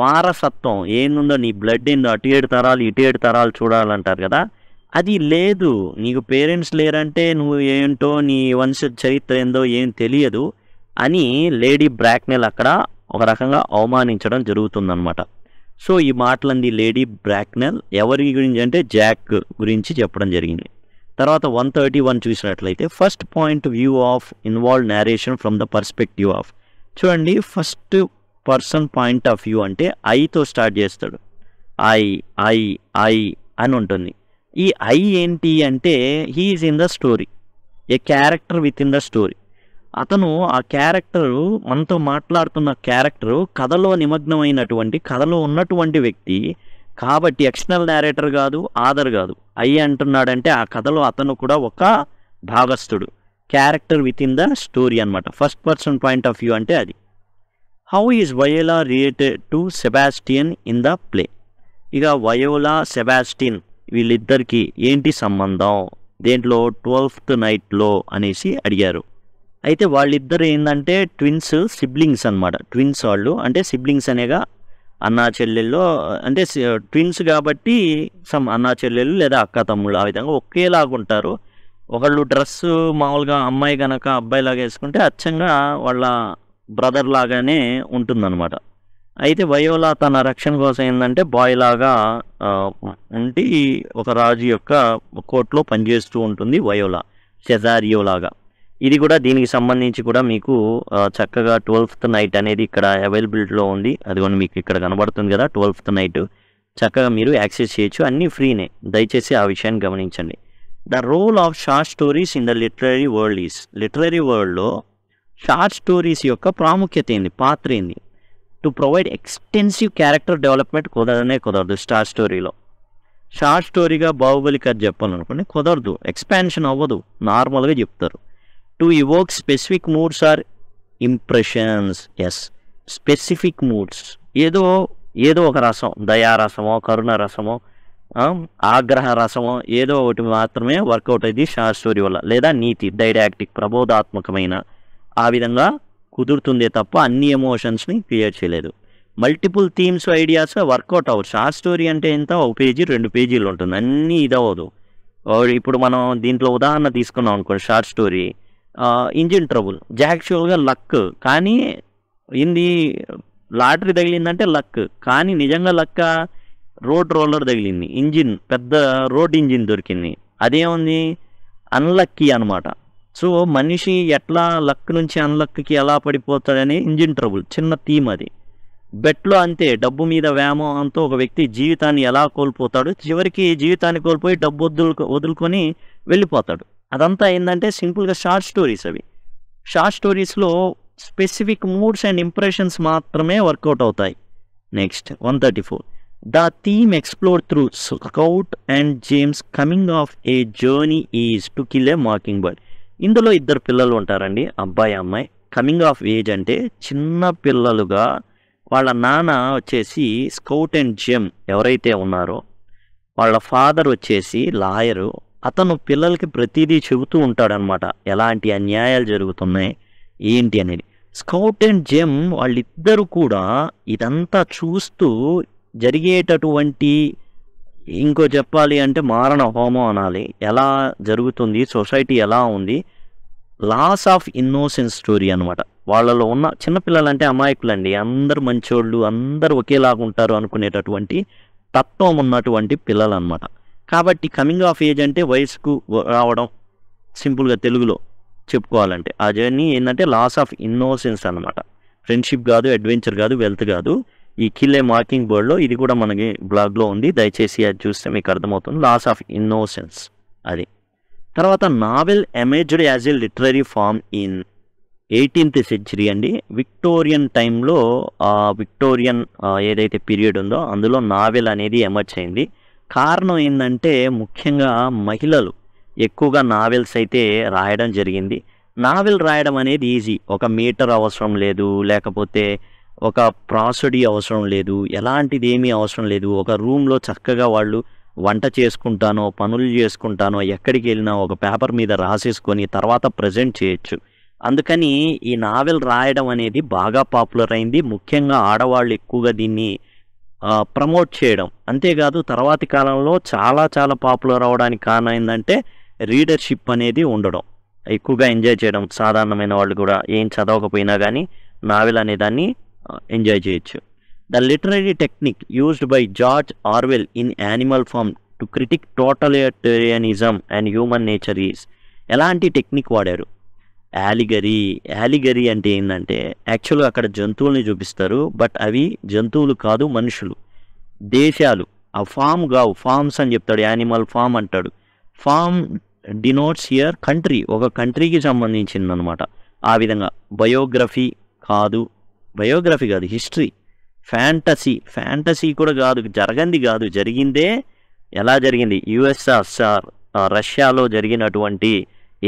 వారసత్వం ఏందో నీ బ్లడ్ ఏందో అటు ఏడు తరాలు ఇటు ఏడు తరాలు చూడాలంటారు కదా అది లేదు నీకు పేరెంట్స్ లేరంటే నువ్వు ఏంటో నీ వంశ చరిత్ర ఏందో ఏం తెలియదు అని లేడీ బ్రాక్నెల్ అక్కడ ఒక రకంగా అవమానించడం జరుగుతుందనమాట సో ఈ మాటలంది లేడీ బ్రాక్నెల్ ఎవరి గురించి అంటే జాక్ గురించి చెప్పడం జరిగింది తర్వాత వన్ థర్టీ వన్ చూసినట్లయితే first point view of involve narration from the perspective of చూడండి first person point of view అంటే ఐతో స్టార్ట్ చేస్తాడు ఐ ఐ ఐ అని ఉంటుంది ఈ ఐ ఏంటి అంటే he is in the story a character within the story అతను ఆ క్యారెక్టరు మనతో మాట్లాడుతున్న క్యారెక్టరు కథలో నిమగ్నమైనటువంటి కథలో ఉన్నటువంటి వ్యక్తి కాబట్టి ఎక్స్టర్నల్ నేరేటర్ కాదు ఆధర్ కాదు అయ్యి అంటున్నాడంటే ఆ కథలో అతను కూడా ఒక భాగస్థుడు character within the story అనమాట first person point of view అంటే అది how is Viola related to Sebastian in the play ఇక వయోలా సెబాస్టిన్ వీళ్ళిద్దరికీ ఏంటి సంబంధం దేంట్లో ట్వెల్ఫ్త్ నైట్లో అనేసి అడిగారు అయితే వాళ్ళిద్దరు ఏంటంటే ట్విన్స్ సిబ్లింగ్స్ అనమాట ట్విన్స్ వాళ్ళు అంటే సిబ్లింగ్స్ అనేగా అన్నా చెల్లెళ్ళు అంటే ట్విన్స్ కాబట్టి సమ్ అన్నా చెల్లెళ్ళు లేదా అక్క తమ్ముళ్ళు ఆ విధంగా ఒకేలాగా ఉంటారు ఒకళ్ళు డ్రెస్ మామూలుగా అమ్మాయి కనుక అబ్బాయిలాగా వేసుకుంటే అచ్చంగా వాళ్ళ బ్రదర్ లాగానే ఉంటుందన్నమాట అయితే వయోలా తన రక్షణ కోసం ఏంటంటే బాయ్లాగా ఉండి ఒక రాజు యొక్క కోర్టులో పనిచేస్తూ ఉంటుంది వయోలా లాగా ఇది కూడా దీనికి సంబంధించి కూడా మీకు చక్కగా ట్వెల్ఫ్త్ నైట్ అనేది ఇక్కడ అవైలబిలిటీలో ఉంది అది మీకు ఇక్కడ కనబడుతుంది కదా ట్వెల్ఫ్త్ నైట్ చక్కగా మీరు యాక్సెస్ చేయొచ్చు అన్నీ ఫ్రీనే దయచేసి ఆ విషయాన్ని గమనించండి the role of short stories in the literary world is literary వరల్డ్లో షార్ట్ స్టోరీస్ యొక్క ప్రాముఖ్యత ఏంది పాత్ర ఏంది to provide extensive character development కుదరనే కుదరదు స్టార్ స్టోరీలో షార్ట్ స్టోరీగా బాహుబలి కథ చెప్పాలనుకోండి కుదరదు ఎక్స్పాన్షన్ అవ్వదు నార్మల్గా చెప్తారు to evoke specific moods or impressions yes specific moods ఏదో ఏదో ఒక రసం దయారసమో కరుణ రసమో ఆగ్రహ రసమో ఏదో ఒకటి మాత్రమే వర్కౌట్ అయింది షార్ట్ స్టోరీ వల్ల లేదా నీతి డైడాక్టిక్ ప్రబోధాత్మకమైన ఆ విధంగా కుదురుతుందే తప్ప అన్ని ఎమోషన్స్ని క్రియేట్ చేయలేదు మల్టిపుల్ థీమ్స్ ఐడియాస్ వర్కౌట్ అవ్వచ్చు షార్ట్ స్టోరీ అంటే ఎంత ఒక పేజీ రెండు పేజీలు ఉంటుంది అన్నీ ఇదవదు ఇప్పుడు మనం దీంట్లో ఉదాహరణ తీసుకున్నాం అనుకోండి షార్ట్ స్టోరీ ఇంజిన్ ట్రబుల్ జాక్చువల్గా లక్ కానీ ఇది లాటరీ తగిలిందంటే లక్ కానీ నిజంగా లక్క రోడ్ రోలర్ తగిలింది ఇంజిన్ పెద్ద రోడ్ ఇంజిన్ దొరికింది అదేముంది అన్లక్కీ అనమాట సో మనిషి ఎట్లా లక్ నుంచి అన్లక్కి ఎలా పడిపోతాడని ఇంజిన్ ట్రబుల్ చిన్న థీమ్ అది బెట్లో అంతే డబ్బు మీద వ్యామోహంతో ఒక వ్యక్తి జీవితాన్ని ఎలా కోల్పోతాడు చివరికి జీవితాన్ని కోల్పోయి డబ్బు వదులు వదులుకొని వెళ్ళిపోతాడు అదంతా ఏంటంటే సింపుల్గా షార్ట్ స్టోరీస్ అవి షార్ట్ స్టోరీస్లో స్పెసిఫిక్ మూడ్స్ అండ్ ఇంప్రెషన్స్ మాత్రమే వర్కౌట్ అవుతాయి next one thirty four the theme explore through Scout and James coming of a journey is to kill a mockingbird ఇందులో ఇద్దరు పిల్లలు ఉంటారండి అబ్బాయి అమ్మాయి కమింగ్ ఆఫ్ ఏజ్ అంటే చిన్న పిల్లలుగా వాళ్ళ నాన్న వచ్చేసి స్కౌట్ అండ్ జిమ్ ఎవరైతే ఉన్నారో వాళ్ళ ఫాదర్ వచ్చేసి లాయరు అతను పిల్లలకి ప్రతిదీ చెబుతూ ఉంటాడనమాట ఎలాంటి అన్యాయాలు జరుగుతున్నాయి ఏంటి అనేది స్కౌట్ అండ్ జిమ్ వాళ్ళిద్దరూ కూడా ఇదంతా చూస్తూ జరిగేటటువంటి ఇంకో చెప్పాలి అంటే మారణ హోమం అనాలి ఎలా జరుగుతుంది సొసైటీ ఎలా ఉంది లాస్ ఆఫ్ ఇన్నోసెన్స్ స్టోరీ అనమాట వాళ్ళలో ఉన్న చిన్నపిల్లలంటే అమాయకులండి అందరు మంచోళ్ళు అందరు ఒకేలాగా ఉంటారు అనుకునేటటువంటి తత్వం ఉన్నటువంటి పిల్లలు అనమాట కాబట్టి కమింగ్ ఆఫ్ ఏజ్ అంటే వయసుకు రావడం సింపుల్గా తెలుగులో చెప్పుకోవాలంటే ఆ జర్నీ ఏంటంటే లాస్ ఆఫ్ ఇన్నోసెన్స్ అనమాట ఫ్రెండ్షిప్ కాదు అడ్వెంచర్ కాదు వెల్త్ కాదు ఈ కిల్లే మార్కింగ్ బర్డ్లో ఇది కూడా మనకి బ్లాగ్లో ఉంది దయచేసి అది చూస్తే మీకు అర్థమవుతుంది లాస్ ఆఫ్ ఇన్నోసెన్స్ అది తర్వాత novel emerged as a literary form in eighteenth century అండి విక్టోరియన్ టైంలో విక్టోరియన్ ఏదైతే పీరియడ్ ఉందో అందులో నావెల్ అనేది ఎమర్జ్ అయింది కారణం ఏంటంటే ముఖ్యంగా మహిళలు ఎక్కువగా నావెల్స్ అయితే రాయడం జరిగింది నావెల్ రాయడం అనేది ఈజీ ఒక మీటర్ అవసరం లేదు లేకపోతే ఒక ప్రాసడీ అవసరం లేదు ఎలాంటిది ఏమీ అవసరం లేదు ఒక రూమ్లో చక్కగా వాళ్ళు వంట చేసుకుంటానో పనులు చేసుకుంటానో ఎక్కడికి వెళ్ళినా ఒక పేపర్ మీద రాసేసుకొని తర్వాత ప్రజెంట్ చేయొచ్చు అందుకని ఈ నావెల్ రాయడం అనేది బాగా పాపులర్ అయింది ముఖ్యంగా ఆడవాళ్ళు ఎక్కువగా దీన్ని ప్రమోట్ చేయడం అంతేకాదు తర్వాతి కాలంలో చాలా చాలా పాపులర్ అవడానికి కారణం ఏంటంటే రీడర్షిప్ అనేది ఉండడం ఎక్కువగా ఎంజాయ్ చేయడం సాధారణమైన వాళ్ళు కూడా ఏం చదవకపోయినా కానీ నావెల్ అనేదాన్ని ఎంజాయ్ చేయొచ్చు the literary technique used by George Orwell in Animal Farm to critic totalitarianism and human nature is ఎలాంటి టెక్నిక్ వాడారు యాలిగరీ యాలిగరీ అంటే ఏంటంటే యాక్చువల్గా అక్కడ జంతువుల్ని చూపిస్తారు బట్ అవి జంతువులు కాదు మనుషులు దేశాలు ఆ ఫామ్ కావు ఫామ్స్ అని చెప్తాడు యానిమల్ ఫామ్ అంటాడు ఫామ్ డినోట్స్ హియర్ కంట్రీ ఒక కంట్రీకి సంబంధించింది అనమాట ఆ విధంగా బయోగ్రఫీ కాదు బయోగ్రఫీ కాదు హిస్టరీ ఫ్యాంటసీ ఫ్యాంటసీ కూడా కాదు జరగంది కాదు జరిగిందే ఎలా జరిగింది యుఎస్ఆర్ఆర్ రష్యాలో జరిగినటువంటి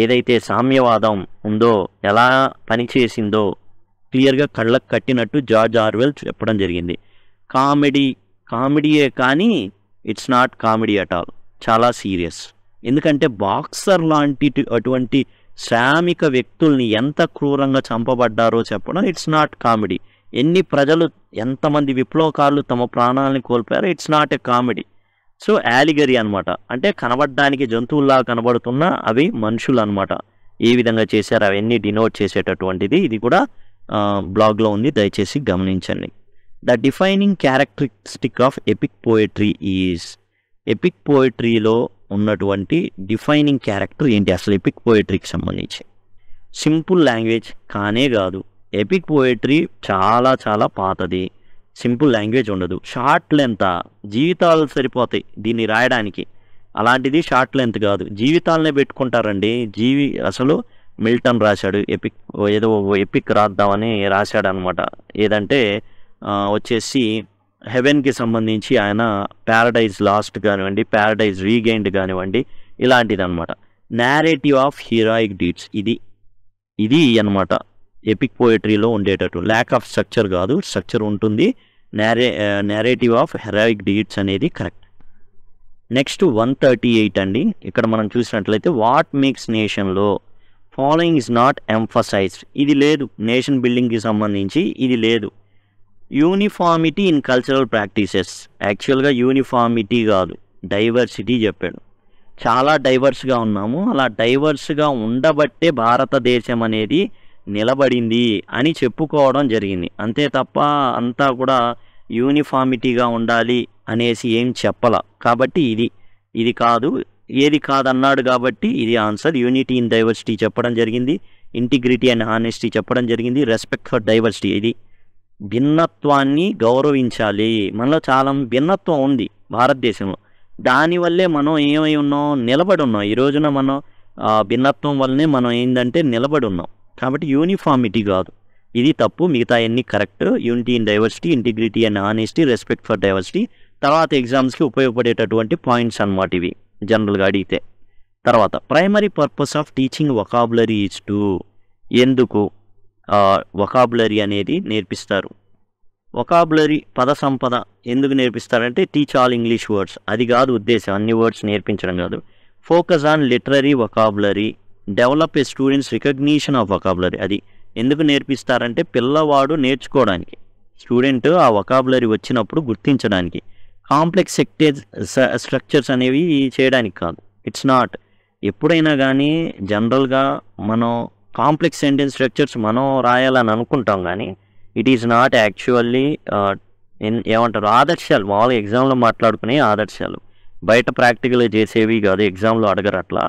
ఏదైతే సామ్యవాదం ఉందో ఎలా పనిచేసిందో క్లియర్గా కళ్ళకు కట్టినట్టు జార్జ్ ఆర్వెల్ చెప్పడం జరిగింది కామెడీ కామెడీయే కానీ it's not comedy at all చాలా సీరియస్ ఎందుకంటే బాక్సర్ లాంటి అటువంటి శ్రామిక వ్యక్తుల్ని ఎంత క్రూరంగా చంపబడ్డారో చెప్పడం ఇట్స్ నాట్ కామెడీ ఎన్ని ప్రజలు ఎంతమంది విప్లవకారులు తమ ప్రాణాలని కోల్పోయారో it's not a comedy so allegory అనమాట అంటే కనబడడానికి జంతువుల్లా కనబడుతున్నా అవి మనుషులు అనమాట ఏ విధంగా చేశారు అవన్నీ డినోట్ చేసేటటువంటిది ఇది కూడా బ్లాగ్లో ఉంది దయచేసి గమనించండి the defining characteristic of epic poetry is epic పోయట్రీలో ఉన్నటువంటి డిఫైనింగ్ క్యారెక్టర్ ఏంటి అసలు ఎపిక్ పోయట్రీకి సంబంధించి సింపుల్ లాంగ్వేజ్ కానే కాదు ఎపిక్ పోయట్రీ చాలా చాలా పాతది సింపుల్ లాంగ్వేజ్ ఉండదు షార్ట్ లెంత్ జీవితాలు సరిపోతాయి దీన్ని రాయడానికి అలాంటిది షార్ట్ లెంత్ కాదు జీవితాలనే పెట్టుకుంటారండి జీవి అసలు మిల్టన్ రాశాడు ఎపిక్ ఏదో ఎపిక్ రాద్దామని రాశాడు అనమాట ఏదంటే వచ్చేసి హెవెన్కి సంబంధించి ఆయన ప్యారడైజ్ లాస్ట్ కానివ్వండి ప్యారడైజ్ రీగైన్డ్ కానివ్వండి ఇలాంటిది అనమాట నేరేటివ్ ఆఫ్ హీరాయిక్ డీడ్స్ ఇది ఇది అనమాట ఎపిక్ పోయట్రీలో ఉండేటట్టు ల్యాక్ ఆఫ్ స్ట్రక్చర్ కాదు స్ట్రక్చర్ ఉంటుంది నేరే నేరేటివ్ ఆఫ్ హెరాయిక్ డీడ్స్ అనేది correct next one thirty eight అండి ఇక్కడ మనం చూసినట్లయితే వాట్ మేక్స్ నేషన్లో ఫాలోయింగ్ ఇస్ నాట్ ఎంఫసైజ్డ్ ఇది లేదు నేషన్ బిల్డింగ్కి సంబంధించి ఇది లేదు యూనిఫార్మిటీ ఇన్ కల్చరల్ ప్రాక్టీసెస్ యాక్చువల్గా యూనిఫార్మిటీ కాదు డైవర్సిటీ చెప్పాడు చాలా డైవర్స్గా ఉన్నాము అలా డైవర్స్గా ఉండబట్టే భారతదేశం అనేది నిలబడింది అని చెప్పుకోవడం జరిగింది అంతే తప్ప అంతా కూడా యూనిఫార్మిటీగా ఉండాలి అనేసి ఏం చెప్పల కాబట్టి ఇది ఇది కాదు ఏది కాదన్నాడు కాబట్టి ఇది ఆన్సర్ యూనిటీ ఇన్ డైవర్సిటీ చెప్పడం జరిగింది ఇంటిగ్రిటీ అండ్ హానెస్టీ చెప్పడం జరిగింది రెస్పెక్ట్ ఫర్ డైవర్సిటీ ఇది భిన్నత్వాన్ని గౌరవించాలి మనలో చాలా భిన్నత్వం ఉంది భారతదేశంలో దానివల్లే మనం ఏమై ఉన్నాం నిలబడి ఉన్నాం ఈ రోజున మనం భిన్నత్వం వల్లనే మనం ఏంటంటే నిలబడి ఉన్నాం కాబట్టి యూనిఫామిటీ కాదు ఇది తప్పు మిగతా అన్ని correct unity in diversity integrity and honesty respect for diversity తర్వాత ఎగ్జామ్స్కి ఉపయోగపడేటటువంటి పాయింట్స్ అనమాట ఇవి జనరల్గా అడిగితే తర్వాత primary purpose of teaching vocabulary is to ఎందుకు వొకాబులరీ అనేది నేర్పిస్తారు వొకాబులరీ పద సంపద ఎందుకు నేర్పిస్తారంటే టీచ్ ఆల్ ఇంగ్లీష్ వర్డ్స్ అది కాదు ఉద్దేశం అన్ని వర్డ్స్ నేర్పించడం కాదు focus on literary vocabulary develop a students recognition of vocabulary అది ఎందుకు నేర్పిస్తారంటే పిల్లవాడు నేర్చుకోవడానికి స్టూడెంట్ ఆ వొకాబులరీ వచ్చినప్పుడు గుర్తించడానికి కాంప్లెక్స్ సెక్టేజ్ స్ట్రక్చర్స్ అనేవి చేయడానికి కాదు ఇట్స్ నాట్ ఎప్పుడైనా కానీ జనరల్గా మనం కాంప్లెక్స్ సెంటెన్స్ స్ట్రక్చర్స్ మనం రాయాలని అనుకుంటాం కానీ ఇట్ ఈస్ నాట్ యాక్చువల్లీ ఏమంటారు ఆదర్శాలు మామూలుగా ఎగ్జామ్లో మాట్లాడుకునే ఆదర్శాలు బయట ప్రాక్టికల్ చేసేవి కాదు ఎగ్జామ్లో అడగరు అట్లా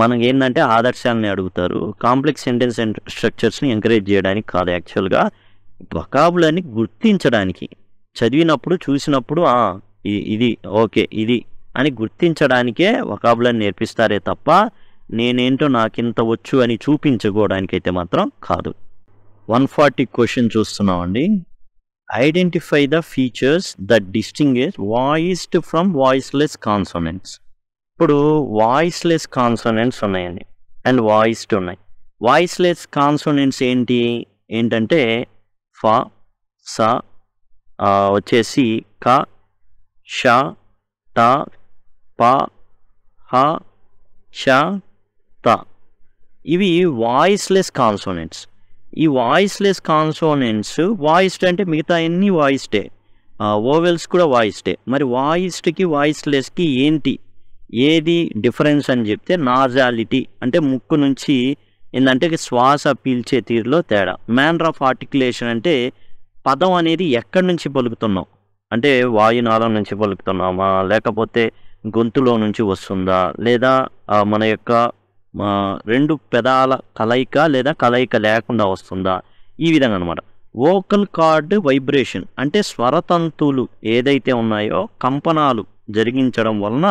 మనం ఏంటంటే ఆదర్శాలని అడుగుతారు కాంప్లెక్స్ సెంటెన్స్ అండ్ స్ట్రక్చర్స్ని ఎంకరేజ్ చేయడానికి కాదు యాక్చువల్గా వకాబులని గుర్తించడానికి చదివినప్పుడు చూసినప్పుడు ఇది ఓకే ఇది అని గుర్తించడానికే వకాబులని నేర్పిస్తారే తప్ప నేనేంటో నాకింత వచ్చు అని చూపించుకోవడానికైతే మాత్రం కాదు వన్ ఫార్టీ క్వశ్చన్ చూస్తున్నామండి identify the features that distinguish voiced from voiceless consonants ఇప్పుడు వాయిస్లెస్ కాన్సోనెంట్స్ ఉన్నాయండి అండ్ వాయిస్డ్ ఉన్నాయి వాయిస్లెస్ కాన్సోనెంట్స్ ఏంటి ఏంటంటే ఫ స వచ్చేసి క ష ట ప హ ష ఇవి వాయిస్లెస్ కాన్సోనెంట్స్ ఈ వాయిస్లెస్ కాన్సోనెంట్స్ వాయిస్డ్ అంటే మిగతా అన్ని వాయిస్డే ఓవెల్స్ కూడా వాయిస్డే మరి వాయిస్డ్కి వాయిస్లెస్కి ఏంటి ఏది డిఫరెన్స్ అని చెప్తే నాజాలిటీ అంటే ముక్కు నుంచి ఏంటంటే శ్వాస పీల్చే తీరులో తేడా మ్యానర్ ఆఫ్ ఆర్టికులేషన్ అంటే పదం అనేది ఎక్కడి నుంచి పలుకుతున్నాం అంటే వాయునాళం నుంచి పలుకుతున్నామా లేకపోతే గొంతులో నుంచి వస్తుందా లేదా మన యొక్క రెండు పెదాల కలయిక లేదా కలయిక లేకుండా వస్తుందా ఈ విధంగా అనమాట వోకల్ కార్డ్ వైబ్రేషన్ అంటే స్వరతంతులు ఏదైతే ఉన్నాయో కంపనాలు జరిగించడం వలన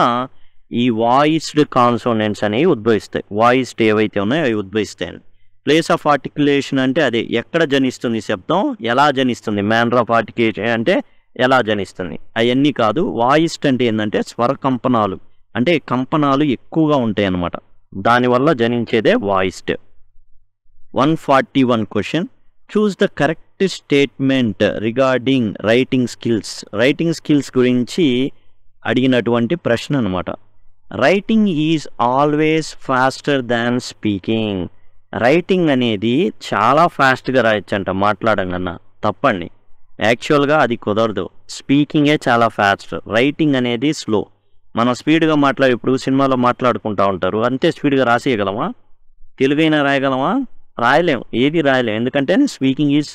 ఈ వాయిస్డ్ కాన్సోనెంట్స్ అనేవి ఉద్భవిస్తాయి వాయిస్డ్ ఏవైతే ఉన్నాయో అవి ఉద్భవిస్తాయి ప్లేస్ ఆఫ్ ఆర్టికులేషన్ అంటే అదే ఎక్కడ జనిస్తుంది శబ్దం ఎలా జనిస్తుంది మ్యానర్ ఆఫ్ ఆర్టికులేషన్ అంటే ఎలా జనిస్తుంది అవన్నీ కాదు వాయిస్డ్ అంటే ఏంటంటే స్వర కంపనాలు అంటే కంపనాలు ఎక్కువగా ఉంటాయి అన్నమాట దానివల్ల జనించేదే voiced one forty one question choose the correct statement regarding writing skills writing skills గురించి అడిగినటువంటి ప్రశ్న అనమాట writing is always faster than speaking writing అనేది చాలా ఫాస్ట్గా రాయొచ్చంట మాట్లాడడం కన్నా తప్పండి యాక్చువల్గా అది కుదరదు స్పీకింగే చాలా ఫాస్ట్ రైటింగ్ అనేది స్లో మనం స్పీడ్గా మాట్లాడే ఇప్పుడు సినిమాలో మాట్లాడుకుంటూ ఉంటారు అంతే స్పీడ్గా రాసేయగలమా తెలుగైనా రాయగలమా రాయలేము ఏది రాయలేము ఎందుకంటే speaking is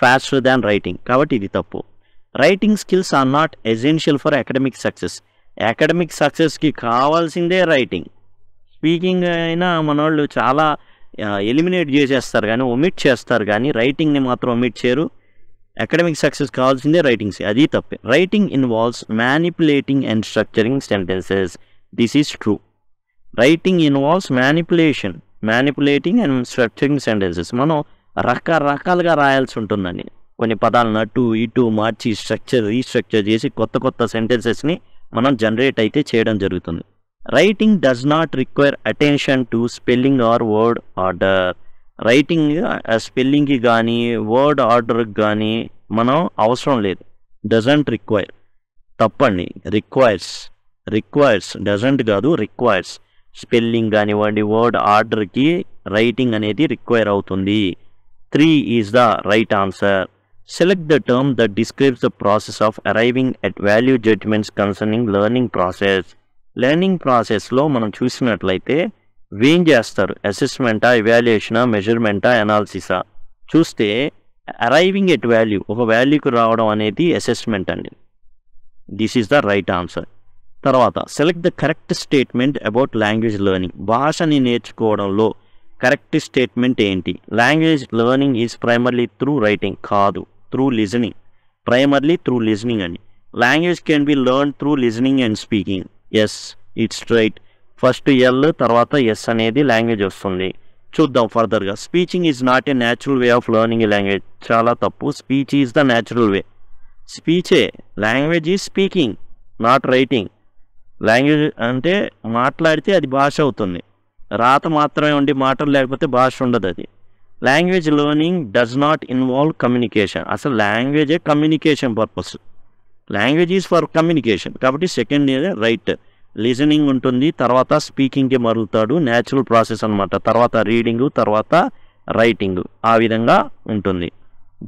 faster than writing కాబట్టి ఇది తప్పు writing skills are not essential for academic success academic సక్సెస్కి కావాల్సిందే రైటింగ్ స్పీకింగ్ అయినా వాళ్ళు చాలా ఎలిమినేట్ చేసేస్తారు కానీ ఒమిట్ చేస్తారు కానీ రైటింగ్ని మాత్రం ఒమిట్ చేయరు అకాడమిక్ సక్సెస్ కావాల్సిందే రైటింగ్స్ అది తప్పే writing involves manipulating and structuring sentences this is true writing involves manipulation manipulating and structuring sentences మనం రకరకాలుగా రాయాల్సి ఉంటుందండి కొన్ని పదాలను అటు ఇటు మార్చి స్ట్రక్చర్ రీస్ట్రక్చర్ చేసి కొత్త కొత్త సెంటెన్సెస్ని మనం జనరేట్ అయితే చేయడం జరుగుతుంది writing does not require attention to spelling or word order writing స్పెల్లింగ్కి కానీ వర్డ్ ఆర్డర్కి కానీ మనం అవసరం లేదు డజంట్ రిక్వైర్ తప్పండి రిక్వైర్స్ రిక్వైర్స్ డజంట్ కాదు రిక్వైర్స్ స్పెల్లింగ్ కానివ్వండి వర్డ్ ఆర్డర్కి రైటింగ్ అనేది రిక్వైర్ అవుతుంది three is the right answer select the term that describes the process of arriving at value judgements concerning learning process learning ప్రాసెస్లో మనం చూసినట్లయితే Wien చేస్తారు అసెస్మెంటా ఇవాల్యుయేషనా మెజర్మెంటా ఎనాలిసిసా చూస్తే అరైవింగ్ ఎట్ వాల్యూ ఒక వాల్యూకి రావడం అనేది అసెస్మెంట్ అండి this is the right answer తర్వాత select the correct statement about language learning భాషని నేర్చుకోవడంలో కరెక్ట్ స్టేట్మెంట్ ఏంటి language learning is primarily through writing కాదు through listening primarily through listening అని language can be learn through listening and speaking yes it's right first L తర్వాత S అనేది language వస్తుంది చూద్దాం ఫర్దర్గా speeching is not a natural way of learning language చాలా తప్పు speech is the natural way స్పీచే language is speaking not writing language అంటే మాట్లాడితే అది భాష అవుతుంది రాత మాత్రమే ఉండి మాటలు లేకపోతే భాష ఉండదు అది language learning does not involve communication అసలు లాంగ్వేజే communication purpose language is for communication కాబట్టి సెకండ్ ఇయర్ రైట్ లిజనింగ్ ఉంటుంది తర్వాత స్పీకింగ్కి మరుగుతాడు న్యాచురల్ ప్రాసెస్ అనమాట తర్వాత రీడింగ్ తర్వాత రైటింగ్ ఆ విధంగా ఉంటుంది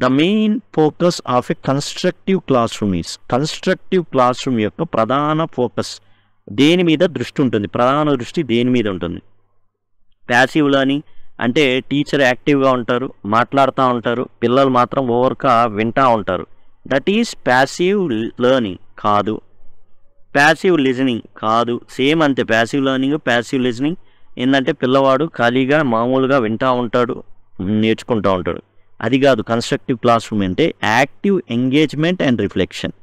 the main focus of a constructive class room is constructive class room యొక్క ప్రధాన ఫోకస్ దేని మీద దృష్టి ఉంటుంది ప్రధాన దృష్టి దేని మీద ఉంటుంది ప్యాసివ్ లర్నింగ్ అంటే టీచర్ యాక్టివ్గా ఉంటారు మాట్లాడుతూ ఉంటారు పిల్లలు మాత్రం ఓవర్గా వింటూ ఉంటారు దట్ ఈస్ ప్యాసివ్ లర్నింగ్ కాదు ప్యాసివ్ లిజనింగ్ కాదు సేమ్ అంతే ప్యాసివ్ లర్నింగ్ ప్యాసివ్ లిజనింగ్ ఏంటంటే పిల్లవాడు ఖాళీగా మామూలుగా వింటూ ఉంటాడు నేర్చుకుంటూ ఉంటాడు అది కాదు కన్స్ట్రక్టివ్ క్లాస్ రూమ్ అంటే active engagement and reflection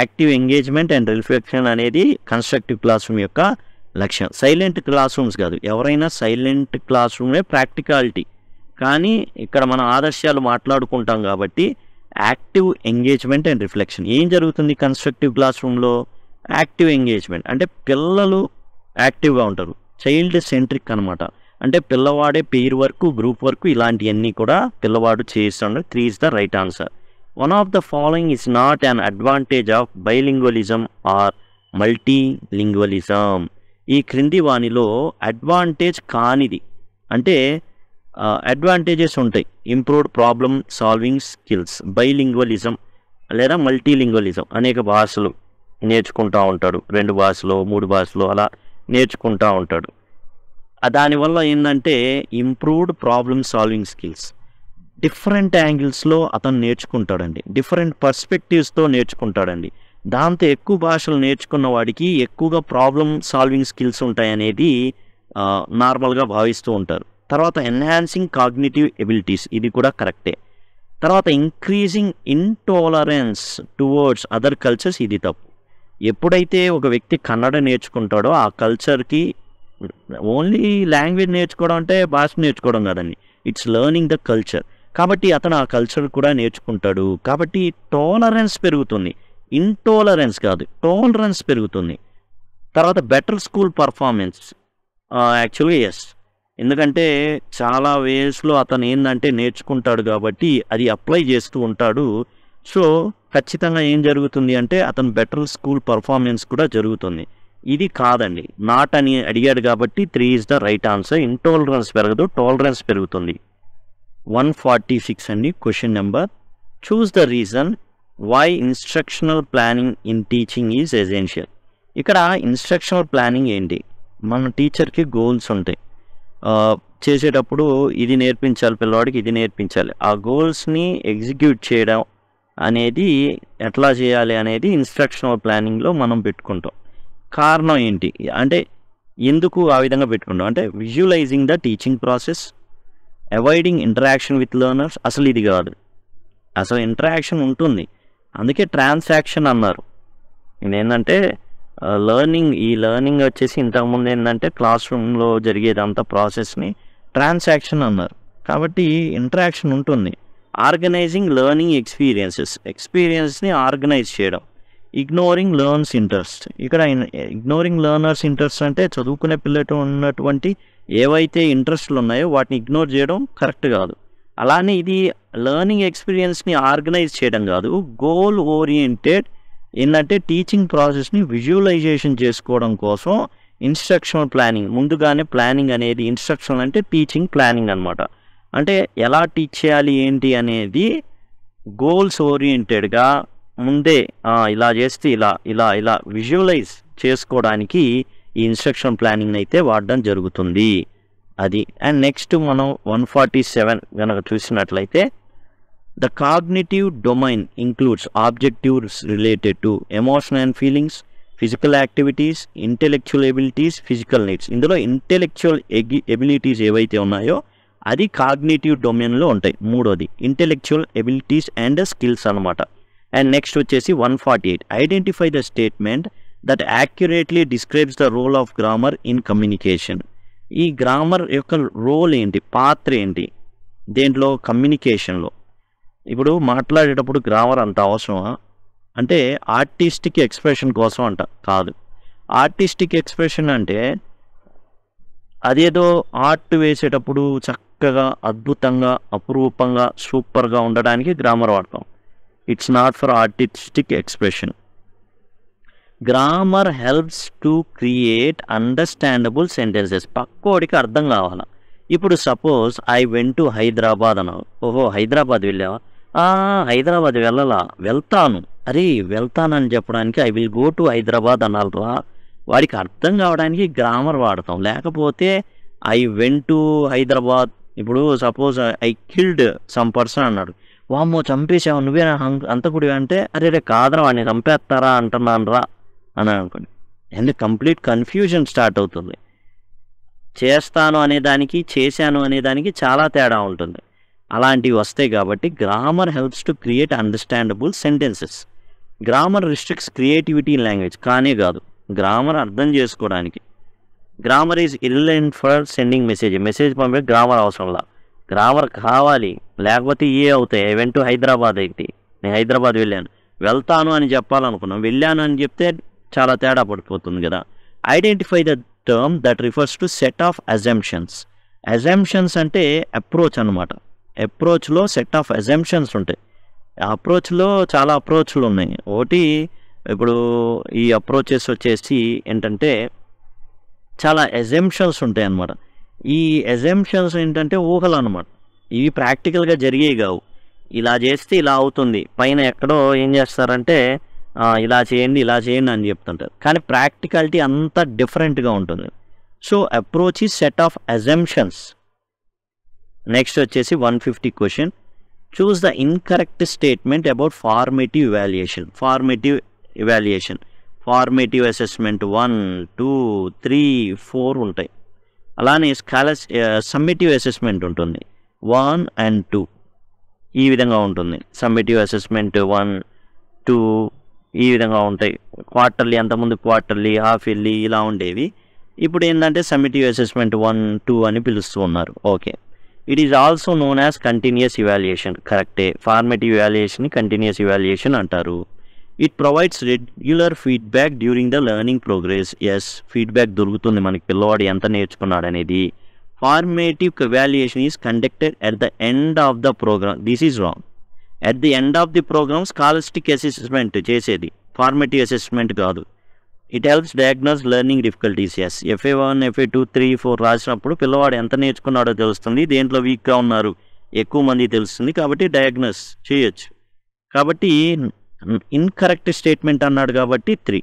active engagement and reflection అనేది కన్స్ట్రక్టివ్ క్లాస్ రూమ్ యొక్క లక్ష్యం సైలెంట్ క్లాస్ రూమ్స్ కాదు ఎవరైనా సైలెంట్ క్లాస్ రూమే ప్రాక్టికాలిటీ కానీ ఇక్కడ మనం ఆదర్శాలు మాట్లాడుకుంటాం కాబట్టి యాక్టివ్ ఎంగేజ్మెంట్ అండ్ రిఫ్లెక్షన్ ఏం జరుగుతుంది కన్స్ట్రక్టివ్ క్లాస్ రూమ్లో యాక్టివ్ ఎంగేజ్మెంట్ అంటే పిల్లలు యాక్టివ్గా ఉంటారు చైల్డ్ సెంట్రిక్ అనమాట అంటే పిల్లవాడే పేరు వర్క్ గ్రూప్ వర్క్ ఇలాంటివన్నీ కూడా పిల్లవాడు చేస్తాడు three is the right answer one of the following is not an advantage of bilingualism or multilingualism ఈ క్రింది వానిలో అడ్వాంటేజ్ కానిది అంటే అడ్వాంటేజెస్ ఉంటాయి improved problem solving skills bilingualism లేదా మల్టీలింగ్వలిజం అనేక భాషలు నేర్చుకుంటూ ఉంటాడు రెండు భాషలో మూడు భాషలో అలా నేర్చుకుంటూ ఉంటాడు దానివల్ల ఏంటంటే improved problem solving skills different యాంగిల్స్లో అతను నేర్చుకుంటాడండి డిఫరెంట్ పర్స్పెక్టివ్స్తో నేర్చుకుంటాడండి దాంతో ఎక్కువ భాషలు నేర్చుకున్న వాడికి ఎక్కువగా ప్రాబ్లమ్ సాల్వింగ్ స్కిల్స్ ఉంటాయనేది నార్మల్గా భావిస్తూ ఉంటారు తర్వాత ఎన్హాన్సింగ్ కాగ్నిటివ్ ఎబిలిటీస్ ఇది కూడా కరెక్టే తర్వాత increasing intolerance towards other cultures ఇది తప్పు ఎప్పుడైతే ఒక వ్యక్తి కన్నడ నేర్చుకుంటాడో ఆ కల్చర్కి ఓన్లీ లాంగ్వేజ్ నేర్చుకోవడం అంటే భాష నేర్చుకోవడం కాదండి ఇట్స్ లర్నింగ్ ద కల్చర్ కాబట్టి అతను ఆ కల్చర్ కూడా నేర్చుకుంటాడు కాబట్టి టోలరెన్స్ పెరుగుతుంది ఇంటోలరెన్స్ కాదు టోలరెన్స్ పెరుగుతుంది తర్వాత బెటర్ స్కూల్ పర్ఫార్మెన్స్ యాక్చువల్గా ఎస్ ఎందుకంటే చాలా వేస్లో అతను ఏంటంటే నేర్చుకుంటాడు కాబట్టి అది అప్లై చేస్తూ ఉంటాడు సో ఖచ్చితంగా ఏం జరుగుతుంది అంటే అతను బెటర్ స్కూల్ పర్ఫార్మెన్స్ కూడా జరుగుతుంది ఇది కాదండి నాట్ అని అడిగాడు కాబట్టి three is the right answer intolerance పెరగదు టాలరెన్స్ పెరుగుతుంది వన్ ఫార్టీ సిక్స్ అండి question number choose the reason why instructional planning in teaching is essential ఇక్కడ ఇన్స్ట్రక్షనల్ ప్లానింగ్ ఏంటి మన టీచర్కి గోల్స్ ఉంటాయి చేసేటప్పుడు ఇది నేర్పించాలి పిల్లవాడికి ఇది నేర్పించాలి ఆ గోల్స్ని ఎగ్జిక్యూట్ చేయడం అనేది ఎట్లా చేయాలి అనేది ఇన్స్ట్రక్షనల్ ప్లానింగ్లో మనం పెట్టుకుంటాం కారణం ఏంటి అంటే ఎందుకు ఆ విధంగా పెట్టుకుంటాం అంటే visualising the teaching process avoiding interaction with learners అసలు ఇది కాదు అసలు ఇంటరాక్షన్ ఉంటుంది అందుకే ట్రాన్సాక్షన్ అన్నారు ఇదేంటంటే లర్నింగ్ ఈ లర్నింగ్ వచ్చేసి ఇంతకుముందు ఏంటంటే క్లాస్ రూమ్లో జరిగేదంతా ప్రాసెస్ని ట్రాన్సాక్షన్ అన్నారు కాబట్టి ఇంటరాక్షన్ ఉంటుంది ఆర్గనైజింగ్ లెర్నింగ్ ఎక్స్పీరియన్సెస్ ఎక్స్పీరియన్స్ని ఆర్గనైజ్ చేయడం ఇగ్నోరింగ్ లర్న్స్ ఇంట్రెస్ట్ ఇక్కడ ఇగ్నోరింగ్ లెర్నర్స్ ఇంట్రెస్ట్ అంటే చదువుకునే పిల్లలు ఉన్నటువంటి ఏవైతే ఇంట్రెస్ట్లు ఉన్నాయో వాటిని ఇగ్నోర్ చేయడం కరెక్ట్ కాదు అలానే ఇది లెర్నింగ్ ఎక్స్పీరియన్స్ని ఆర్గనైజ్ చేయడం కాదు గోల్ ఓరియంటెడ్ ఏంటంటే టీచింగ్ ప్రాసెస్ని విజువలైజేషన్ చేసుకోవడం కోసం ఇన్స్ట్రక్షనల్ ప్లానింగ్ ముందుగానే ప్లానింగ్ అనేది ఇన్స్ట్రక్షన్ అంటే టీచింగ్ ప్లానింగ్ అనమాట అంటే ఎలా టీచ్ చేయాలి ఏంటి అనేది గోల్స్ ఓరియంటెడ్గా ముందే ఇలా చేస్తే ఇలా ఇలా ఇలా విజువలైజ్ చేసుకోవడానికి ఈ ఇన్స్ట్రక్షన్ ప్లానింగ్ అయితే వాడడం జరుగుతుంది అది అండ్ నెక్స్ట్ మనం వన్ ఫార్టీ సెవెన్ కనుక చూసినట్లయితే the cognitive domain includes objectives related to emotion and feelings physical activities intellectual abilities physical needs ఇందులో ఇంటెలెక్చువల్ ఎబిలిటీస్ ఏవైతే ఉన్నాయో అది కాగ్నేటివ్ డొమైన్లో ఉంటాయి మూడోది ఇంటెలెక్చువల్ ఎబిలిటీస్ అండ్ స్కిల్స్ అనమాట అండ్ నెక్స్ట్ వచ్చేసి one forty eight identify the statement that accurately describes the role of grammar in communication ఈ గ్రామర్ యొక్క రోల్ ఏంటి పాత్ర ఏంటి దేంట్లో కమ్యూనికేషన్లో ఇప్పుడు మాట్లాడేటప్పుడు గ్రామర్ అంత అవసరమా అంటే ఆర్టిస్టిక్ ఎక్స్ప్రెషన్ కోసం అంట కాదు ఆర్టిస్టిక్ ఎక్స్ప్రెషన్ అంటే అదేదో ఆర్ట్ వేసేటప్పుడు చక్క చక్కగా అద్భుతంగా అపురూపంగా సూపర్గా ఉండడానికి గ్రామర్ వాడతాం it's not for artistic expression grammar helps to create understandable sentences పక్కోడికి అర్థం కావాల ఇప్పుడు suppose I went to Hyderabad అన్నావు ఓహో హైదరాబాద్ వెళ్ళావా హైదరాబాద్ వెళ్ళాలా వెళ్తాను అరే వెళ్తానని చెప్పడానికి I will go to Hyderabad అనాలరా వాడికి అర్థం కావడానికి గ్రామర్ వాడతాం లేకపోతే ఐ వెంట్ టు హైదరాబాద్ ఇప్పుడు suppose I killed some person అన్నాడు వామ్మో చంపేసావు నువ్వే అంతకుడివి అంటే అరే రే కాదరా వాడిని చంపేస్తారా అంటున్నాను రా అని అనుకోండి అండ్ కంప్లీట్ కన్ఫ్యూజన్ స్టార్ట్ అవుతుంది చేస్తాను అనే దానికి చేశాను అనే దానికి చాలా తేడా ఉంటుంది అలాంటివి వస్తాయి కాబట్టి grammar helps to create understandable sentences grammar restricts creativity in language కానే కాదు గ్రామర్ అర్థం చేసుకోవడానికి grammar is irrelevant for sending message message పంపే గ్రామర్ అవసరంలా గ్రామర్ కావాలి లేకపోతే ఏ అవుతాయి వెన్ హైదరాబాద్ ఏంటి నేను హైదరాబాద్ వెళ్ళాను వెళ్తాను అని చెప్పాలనుకున్నాం వెళ్ళాను అని చెప్తే చాలా తేడా పడిపోతుంది కదా identify the term that refers to set of assumptions assumptions అంటే అప్రోచ్ అనమాట అప్రోచ్లో సెట్ ఆఫ్ అజంప్షన్స్ ఉంటాయి అప్రోచ్లో చాలా అప్రోచ్లు ఉన్నాయి ఒకటి ఇప్పుడు ఈ అప్రోచెస్ వచ్చేసి ఏంటంటే చాలా ఎజెంప్షన్స్ ఉంటాయి అన్నమాట ఈ ఎజెంప్షన్స్ ఏంటంటే ఊహలు అనమాట ఇవి ప్రాక్టికల్గా జరిగేవి కావు ఇలా చేస్తే ఇలా అవుతుంది పైన ఎక్కడో ఏం చేస్తారంటే ఇలా చేయండి ఇలా చేయండి అని చెప్తుంటారు కానీ ప్రాక్టికాలిటీ అంత డిఫరెంట్గా ఉంటుంది సో అప్రోచ్ ఈ సెట్ ఆఫ్ అజంప్షన్స్ నెక్స్ట్ వచ్చేసి one fifty question choose the incorrect statement about formative evaluation formative evaluation formative assessment one two three four ఉంటాయి అలానే స్కాలస్ సమ్మిటివ్ అసెస్మెంట్ ఉంటుంది వన్ అండ్ టూ ఈ విధంగా ఉంటుంది సమ్మిటివ్ అసెస్మెంట్ వన్ టూ ఈ విధంగా ఉంటాయి క్వార్టర్లీ అంతకుముందు క్వార్టర్లీ హాఫ్ ఇయర్లీ ఇలా ఉండేవి ఇప్పుడు ఏంటంటే సమ్మిటివ్ అసెస్మెంట్ వన్ టూ అని పిలుస్తూ ఉన్నారు okay it is also known as continuous evaluation కరెక్టే ఫార్మేటివ్ ఇవాల్యుయేషన్ కంటిన్యూస్ ఇవాల్యుయేషన్ అంటారు it provides regular feedback during the learning progress yes feedback దొరుకుతుంది మనకి పిల్లవాడు ఎంత నేర్చుకున్నాడు అనేది formative evaluation is conducted at the end of the programme this is wrong at the end of the programme scholastic assessment చేసేది formative assessment కాదు it helps diagnose learning difficulties yes FA one FA two three four రాసినప్పుడు పిల్లవాడు ఎంత నేర్చుకున్నాడో తెలుస్తుంది దేంట్లో వీక్గా ఉన్నారు ఎక్కువ మంది తెలుస్తుంది కాబట్టి డయాగ్నోస్ చేయొచ్చు కాబట్టి ఇన్కరెక్ట్ స్టేట్మెంట్ అన్నాడు కాబట్టి త్రీ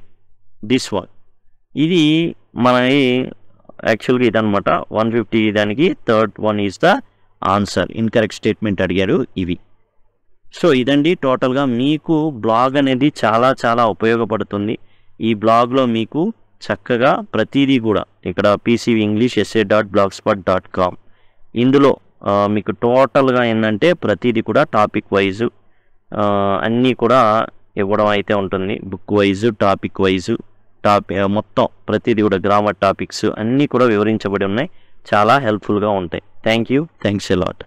దిస్ వాల్ ఇది మన యాక్చువల్గా ఇదనమాట వన్ ఫిఫ్టీ దానికి third one is the answer incorrect statement అడిగారు ఇవి సో ఇదండి టోటల్గా మీకు బ్లాగ్ అనేది చాలా చాలా ఉపయోగపడుతుంది ఈ బ్లాగ్లో మీకు చక్కగా ప్రతిదీ కూడా ఇక్కడ PCV English SA dot blog spot dot com ఇందులో మీకు టోటల్గా ఏంటంటే ప్రతిదీ కూడా టాపిక్ వైజ్ అన్నీ కూడా ఇవ్వడం అయితే ఉంటుంది book wise topic wise top మొత్తం ప్రతిదీ కూడా గ్రామర్ టాపిక్స్ అన్నీ కూడా వివరించబడి ఉన్నాయి చాలా హెల్ప్ఫుల్గా ఉంటాయి thank you thanks a lot